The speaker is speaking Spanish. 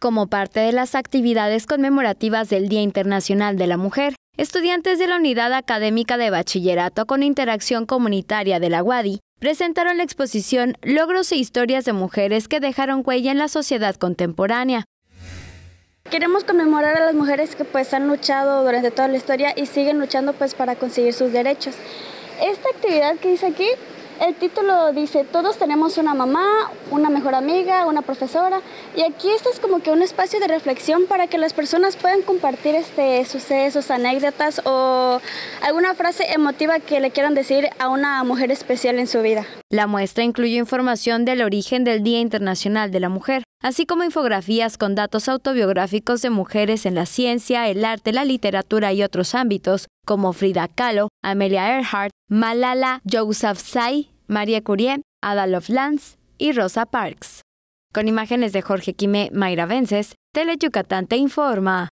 Como parte de las actividades conmemorativas del Día Internacional de la Mujer, estudiantes de la Unidad Académica de Bachillerato con Interacción Comunitaria de la UADI presentaron la exposición Logros e historias de mujeres que dejaron huella en la sociedad contemporánea. Queremos conmemorar a las mujeres que pues han luchado durante toda la historia y siguen luchando pues para conseguir sus derechos. Esta actividad que hice aquí el título dice, todos tenemos una mamá, una mejor amiga, una profesora, y aquí esto es como que un espacio de reflexión para que las personas puedan compartir este, sucesos, anécdotas o alguna frase emotiva que le quieran decir a una mujer especial en su vida. La muestra incluye información del origen del Día Internacional de la Mujer, así como infografías con datos autobiográficos de mujeres en la ciencia, el arte, la literatura y otros ámbitos, como Frida Kahlo, Amelia Earhart, Malala Yousafzai, María Curie, Ada Lovelace y Rosa Parks. Con imágenes de Jorge Quime, Mayra Vences, Tele te informa.